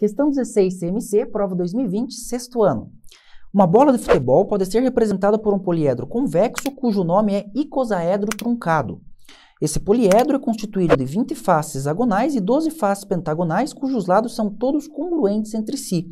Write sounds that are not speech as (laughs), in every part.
Questão 16 CMC, prova 2020, sexto ano. Uma bola de futebol pode ser representada por um poliedro convexo cujo nome é icosaedro truncado. Esse poliedro é constituído de 20 faces hexagonais e 12 faces pentagonais cujos lados são todos congruentes entre si.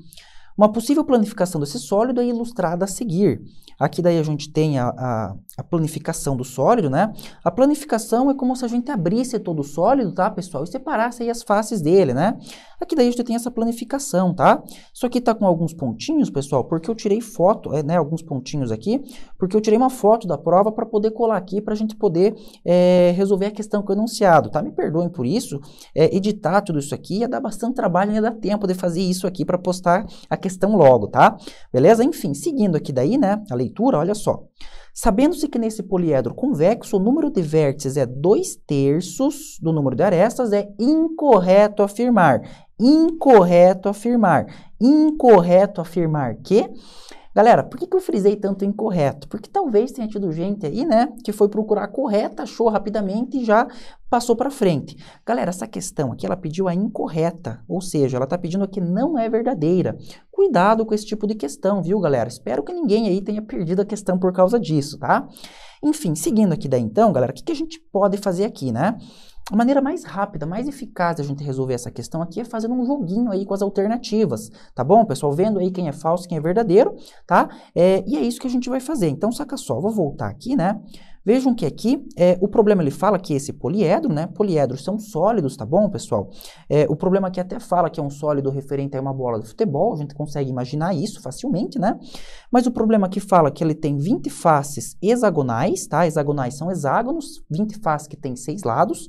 Uma possível planificação desse sólido é ilustrada a seguir. Aqui daí a gente tem a, a, a, planificação do sólido, né? A planificação é como se a gente abrisse todo o sólido, tá, pessoal? E separasse aí as faces dele, né? Aqui daí a gente tem essa planificação, tá? Isso aqui tá com alguns pontinhos, pessoal, porque eu tirei foto, é, né, alguns pontinhos aqui, porque eu tirei uma foto da prova para poder colar aqui, para a gente poder é, resolver a questão que eu enunciado, tá? Me perdoem por isso, é, editar tudo isso aqui ia dar bastante trabalho, ia dar tempo de fazer isso aqui para postar a questão questão logo, tá? Beleza? Enfim, seguindo aqui daí, né, a leitura, olha só. Sabendo-se que nesse poliedro convexo o número de vértices é 2 terços do número de arestas, é incorreto afirmar, incorreto afirmar, incorreto afirmar que... Galera, por que, que eu frisei tanto incorreto? Porque talvez tenha tido gente aí, né, que foi procurar correta, achou rapidamente e já passou para frente. Galera, essa questão aqui ela pediu a incorreta, ou seja, ela está pedindo a que não é verdadeira. Cuidado com esse tipo de questão, viu, galera? Espero que ninguém aí tenha perdido a questão por causa disso, tá? Enfim, seguindo aqui daí então, galera, o que, que a gente pode fazer aqui, né? A maneira mais rápida, mais eficaz de a gente resolver essa questão aqui é fazendo um joguinho aí com as alternativas, tá bom, pessoal? Vendo aí quem é falso, quem é verdadeiro, tá? É, e é isso que a gente vai fazer. Então, saca só, vou voltar aqui, né? Vejam que aqui é, o problema ele fala que esse poliedro, né? Poliedros são sólidos, tá bom, pessoal? É, o problema aqui até fala que é um sólido referente a uma bola de futebol, a gente consegue imaginar isso facilmente, né? Mas o problema aqui fala que ele tem 20 faces hexagonais, tá? Hexagonais são hexágonos, 20 faces que tem seis lados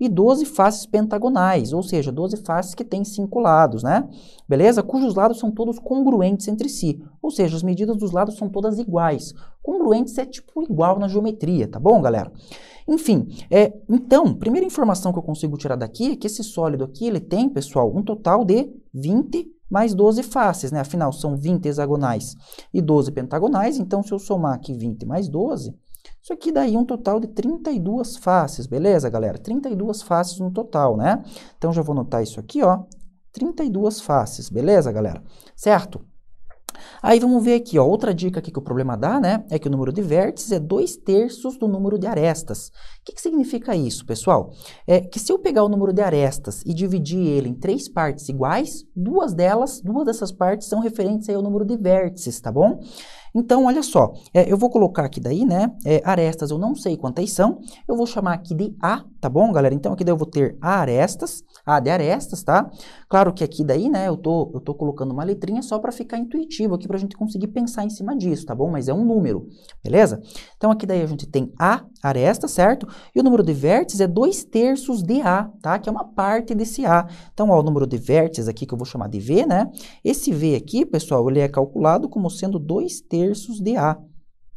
e 12 faces pentagonais, ou seja, 12 faces que tem cinco lados, né? Beleza? Cujos lados são todos congruentes entre si, ou seja, as medidas dos lados são todas iguais, Congruentes é tipo igual na geometria, tá bom, galera? Enfim, é, então, primeira informação que eu consigo tirar daqui é que esse sólido aqui, ele tem, pessoal, um total de 20 mais 12 faces, né? Afinal, são 20 hexagonais e 12 pentagonais, então se eu somar aqui 20 mais 12, isso aqui daí um total de 32 faces, beleza, galera? 32 faces no total, né? Então, já vou anotar isso aqui, ó, 32 faces, beleza, galera? Certo? Aí vamos ver aqui, ó, outra dica aqui que o problema dá, né? É que o número de vértices é 2 terços do número de arestas. O que, que significa isso, pessoal? É que se eu pegar o número de arestas e dividir ele em três partes iguais, duas delas, duas dessas partes são referentes ao número de vértices, tá bom? Então, olha só, é, eu vou colocar aqui daí, né, é, arestas, eu não sei quantas são, eu vou chamar aqui de A, tá bom, galera? Então, aqui daí eu vou ter A arestas, A de arestas, tá? Claro que aqui daí, né, eu tô, eu tô colocando uma letrinha só para ficar intuitivo aqui, para a gente conseguir pensar em cima disso, tá bom? Mas é um número, beleza? Então, aqui daí a gente tem A aresta, certo? E o número de vértices é 2 terços de A, tá? Que é uma parte desse A. Então, ó, o número de vértices aqui, que eu vou chamar de V, né? Esse V aqui, pessoal, ele é calculado como sendo 2 terços terços de A.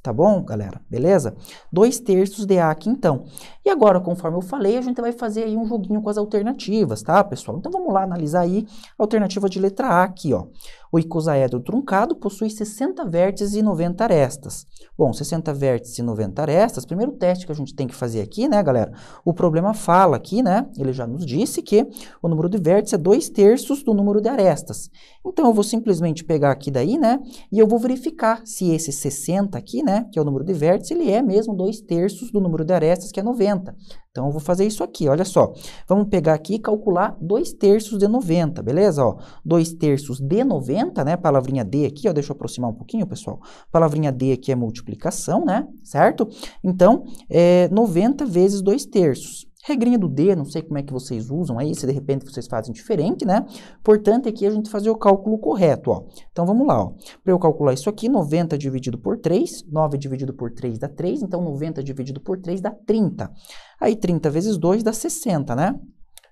Tá bom, galera? Beleza? Dois terços de A aqui, então. E agora, conforme eu falei, a gente vai fazer aí um joguinho com as alternativas, tá, pessoal? Então, vamos lá analisar aí a alternativa de letra A aqui, ó. O icosaedro truncado possui 60 vértices e 90 arestas. Bom, 60 vértices e 90 arestas, primeiro teste que a gente tem que fazer aqui, né, galera? O problema fala aqui, né? Ele já nos disse que o número de vértices é 2 terços do número de arestas. Então, eu vou simplesmente pegar aqui daí, né? E eu vou verificar se esse 60 aqui, né? né, que é o número de vértices, ele é mesmo 2 terços do número de arestas, que é 90. Então, eu vou fazer isso aqui, olha só. Vamos pegar aqui e calcular 2 terços de 90, beleza? Ó, 2 terços de 90, né, palavrinha D aqui, ó, deixa eu aproximar um pouquinho, pessoal. Palavrinha D aqui é multiplicação, né, certo? Então, é 90 vezes 2 terços. Regrinha do D, não sei como é que vocês usam aí, se de repente vocês fazem diferente, né? Portanto, aqui é a gente fazer o cálculo correto, ó. Então, vamos lá, ó. Para eu calcular isso aqui, 90 dividido por 3, 9 dividido por 3 dá 3, então 90 dividido por 3 dá 30. Aí, 30 vezes 2 dá 60, né?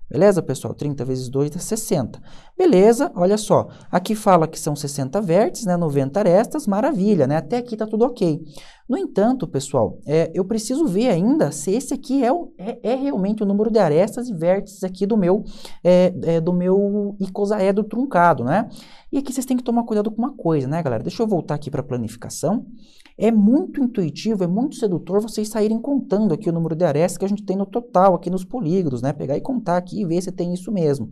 Beleza, pessoal? 30 vezes 2 dá 60. Beleza, olha só. Aqui fala que são 60 vértices, né? 90 arestas, maravilha, né? Até aqui tá tudo ok. No entanto, pessoal, é, eu preciso ver ainda se esse aqui é, o, é, é, realmente o número de arestas e vértices aqui do meu, é, é do meu icosaedro truncado, né? E aqui vocês têm que tomar cuidado com uma coisa, né, galera? Deixa eu voltar aqui para a planificação. É muito intuitivo, é muito sedutor vocês saírem contando aqui o número de arestas que a gente tem no total aqui nos polígonos, né? Pegar e contar aqui e ver se tem isso mesmo.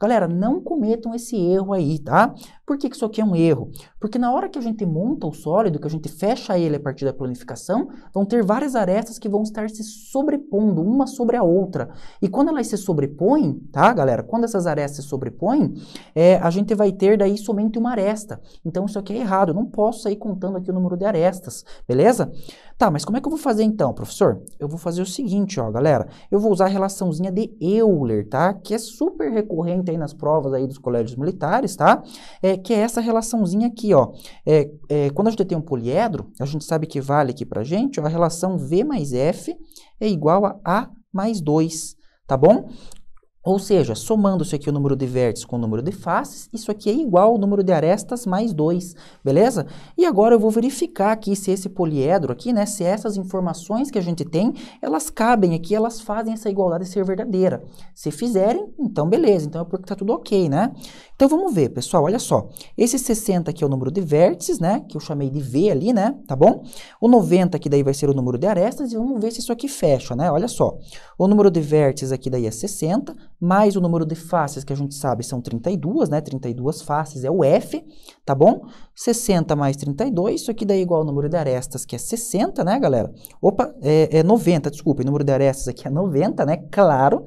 Galera, não cometam esse erro aí, tá? Por que, que isso aqui é um erro? Porque na hora que a gente monta o sólido, que a gente fecha ele a partir da planificação, vão ter várias arestas que vão estar se sobrepondo uma sobre a outra. E quando elas se sobrepõem, tá, galera? Quando essas arestas se sobrepõem, é, a gente vai ter daí somente uma aresta. Então isso aqui é errado, eu não posso sair contando aqui o número de arestas, beleza? Tá, mas como é que eu vou fazer então, professor? Eu vou fazer o seguinte, ó, galera. Eu vou usar a relaçãozinha de Euler, tá? Que é super recorrente aí nas provas aí dos colégios militares, tá? É, que é essa relaçãozinha aqui, ó. É, é, quando a gente tem um poliedro, a gente sabe que vale aqui pra gente, ó, a relação V mais F é igual a A mais 2, tá bom? Ou seja, somando isso aqui o número de vértices com o número de faces, isso aqui é igual ao número de arestas mais 2, beleza? E agora eu vou verificar aqui se esse poliedro aqui, né, se essas informações que a gente tem, elas cabem aqui, elas fazem essa igualdade ser verdadeira. Se fizerem, então beleza, então é porque tá tudo ok, né? Então vamos ver, pessoal, olha só. Esse 60 aqui é o número de vértices, né, que eu chamei de V ali, né, tá bom? O 90 aqui daí vai ser o número de arestas e vamos ver se isso aqui fecha, né? Olha só. O número de vértices aqui daí é 60, mais o número de faces, que a gente sabe são 32, né? 32 faces é o F, tá bom? 60 mais 32, isso aqui daí é igual ao número de arestas, que é 60, né, galera? Opa, é, é 90, desculpa, o número de arestas aqui é 90, né? Claro,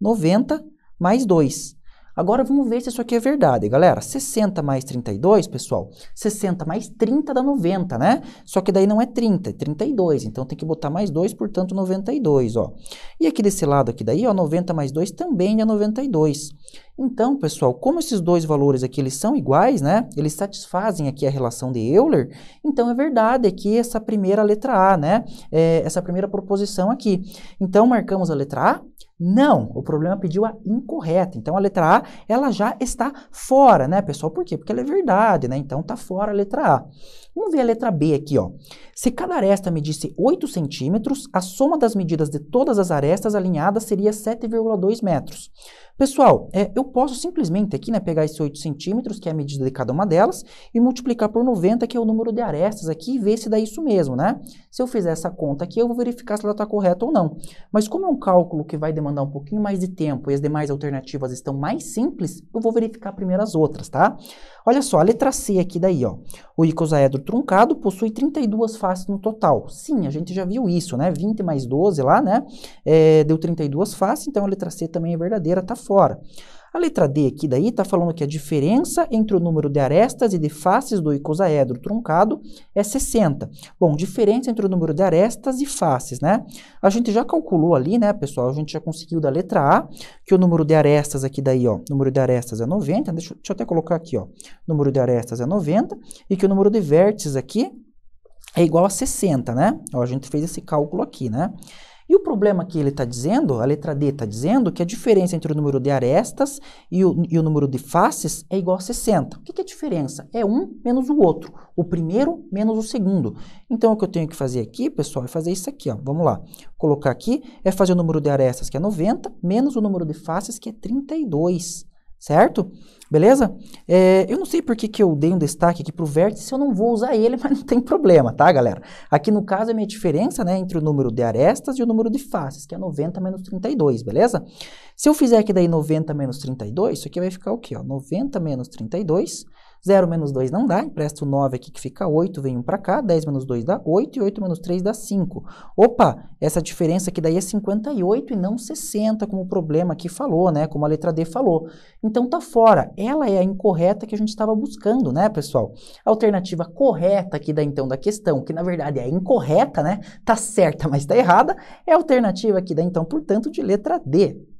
90 mais 2, Agora vamos ver se isso aqui é verdade, galera. 60 mais 32, pessoal, 60 mais 30 dá 90, né? Só que daí não é 30, é 32, então tem que botar mais 2, portanto 92, ó. E aqui desse lado aqui daí, ó, 90 mais 2 também é 92. Então, pessoal, como esses dois valores aqui eles são iguais, né? Eles satisfazem aqui a relação de Euler. Então, é verdade que essa primeira letra A, né? É essa primeira proposição aqui. Então, marcamos a letra A. Não, o problema pediu a incorreta. Então, a letra A, ela já está fora, né, pessoal? Por quê? Porque ela é verdade, né? Então, tá fora a letra A. Vamos ver a letra B aqui, ó. Se cada aresta medisse 8 centímetros, a soma das medidas de todas as arestas alinhadas seria 7,2 metros. Pessoal, é, eu posso simplesmente aqui né, pegar esses 8 centímetros, que é a medida de cada uma delas, e multiplicar por 90, que é o número de arestas aqui, e ver se dá isso mesmo, né? Se eu fizer essa conta aqui, eu vou verificar se ela está correta ou não. Mas como é um cálculo que vai demandar um pouquinho mais de tempo e as demais alternativas estão mais simples, eu vou verificar primeiro as outras, tá? Olha só, a letra C aqui daí, ó. O icosaedro truncado possui 32 faces no total. Sim, a gente já viu isso, né? 20 mais 12 lá, né? É, deu 32 faces, então a letra C também é verdadeira, tá fora. A letra D aqui daí está falando que a diferença entre o número de arestas e de faces do icosaedro truncado é 60. Bom, diferença entre o número de arestas e faces, né? A gente já calculou ali, né, pessoal? A gente já conseguiu da letra A que o número de arestas aqui daí, ó, número de arestas é 90. Deixa, deixa eu até colocar aqui, ó. Número de arestas é 90 e que o número de vértices aqui é igual a 60, né? Ó, a gente fez esse cálculo aqui, né? E o problema que ele está dizendo, a letra D está dizendo que a diferença entre o número de arestas e o, e o número de faces é igual a 60. O que, que é a diferença? É um menos o outro, o primeiro menos o segundo. Então, o que eu tenho que fazer aqui, pessoal, é fazer isso aqui. Ó. Vamos lá. Colocar aqui é fazer o número de arestas, que é 90, menos o número de faces, que é 32 certo? Beleza? É, eu não sei porque que eu dei um destaque aqui para o vértice, eu não vou usar ele, (laughs) mas não tem problema, tá, galera? Aqui no caso é a minha diferença né, entre o número de arestas e o número de faces, que é 90 menos 32, beleza? Se eu fizer aqui daí 90 menos 32, isso aqui vai ficar o quê? Ó, 90 menos 32 0 menos 2 não dá, empresta o 9 aqui que fica 8, vem 1 para cá, 10 menos 2 dá 8 e 8 menos 3 dá 5. Opa, essa diferença aqui daí é 58 e não 60, como o problema aqui falou, né? Como a letra D falou. Então tá fora. Ela é a incorreta que a gente estava buscando, né, pessoal? A alternativa correta aqui da então da questão, que na verdade é incorreta, né? Tá certa, mas tá errada, é a alternativa aqui da então, portanto, de letra D.